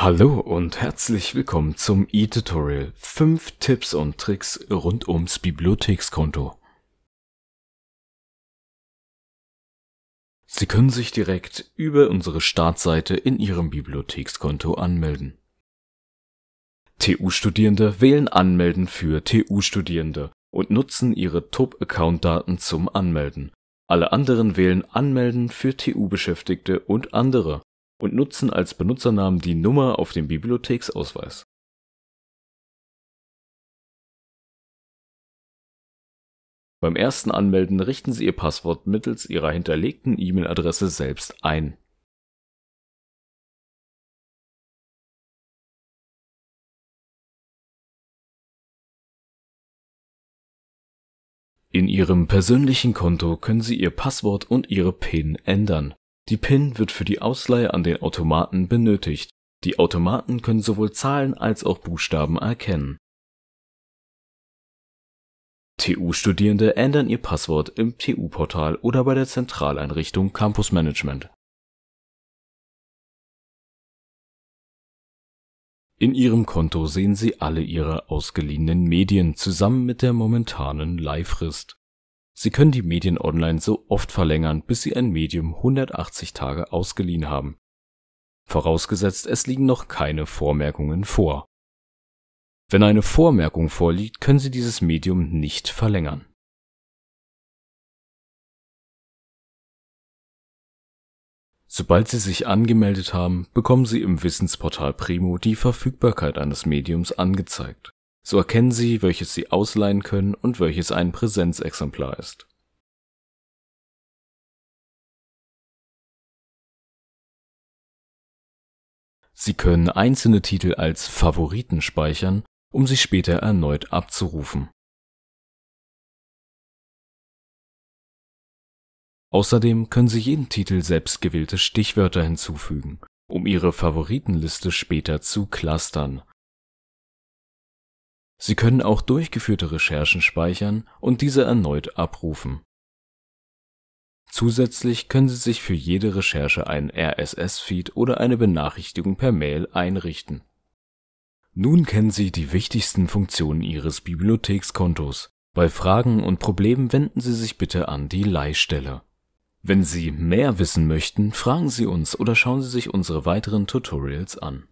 Hallo und herzlich willkommen zum e-Tutorial 5 Tipps und Tricks rund ums Bibliothekskonto. Sie können sich direkt über unsere Startseite in Ihrem Bibliothekskonto anmelden. TU-Studierende wählen Anmelden für TU-Studierende und nutzen ihre TUB-Account-Daten zum Anmelden. Alle anderen wählen Anmelden für TU-Beschäftigte und andere und nutzen als Benutzernamen die Nummer auf dem Bibliotheksausweis Beim ersten Anmelden richten Sie Ihr Passwort mittels Ihrer hinterlegten E-Mail-Adresse selbst ein In Ihrem persönlichen Konto können Sie Ihr Passwort und Ihre PIN ändern die PIN wird für die Ausleihe an den Automaten benötigt. Die Automaten können sowohl Zahlen als auch Buchstaben erkennen. TU-Studierende ändern ihr Passwort im TU-Portal oder bei der Zentraleinrichtung Campus Management. In Ihrem Konto sehen Sie alle Ihre ausgeliehenen Medien zusammen mit der momentanen Leihfrist. Sie können die Medien online so oft verlängern, bis Sie ein Medium 180 Tage ausgeliehen haben, vorausgesetzt es liegen noch keine Vormerkungen vor. Wenn eine Vormerkung vorliegt, können Sie dieses Medium nicht verlängern. Sobald Sie sich angemeldet haben, bekommen Sie im Wissensportal Primo die Verfügbarkeit eines Mediums angezeigt so erkennen Sie, welches Sie ausleihen können und welches ein Präsenzexemplar ist Sie können einzelne Titel als Favoriten speichern, um sie später erneut abzurufen. Außerdem können Sie jedem Titel selbstgewählte Stichwörter hinzufügen, um Ihre Favoritenliste später zu clustern Sie können auch durchgeführte Recherchen speichern und diese erneut abrufen. Zusätzlich können Sie sich für jede Recherche einen RSS-Feed oder eine Benachrichtigung per Mail einrichten. Nun kennen Sie die wichtigsten Funktionen Ihres Bibliothekskontos. Bei Fragen und Problemen wenden Sie sich bitte an die Leihstelle. Wenn Sie mehr wissen möchten, fragen Sie uns oder schauen Sie sich unsere weiteren Tutorials an.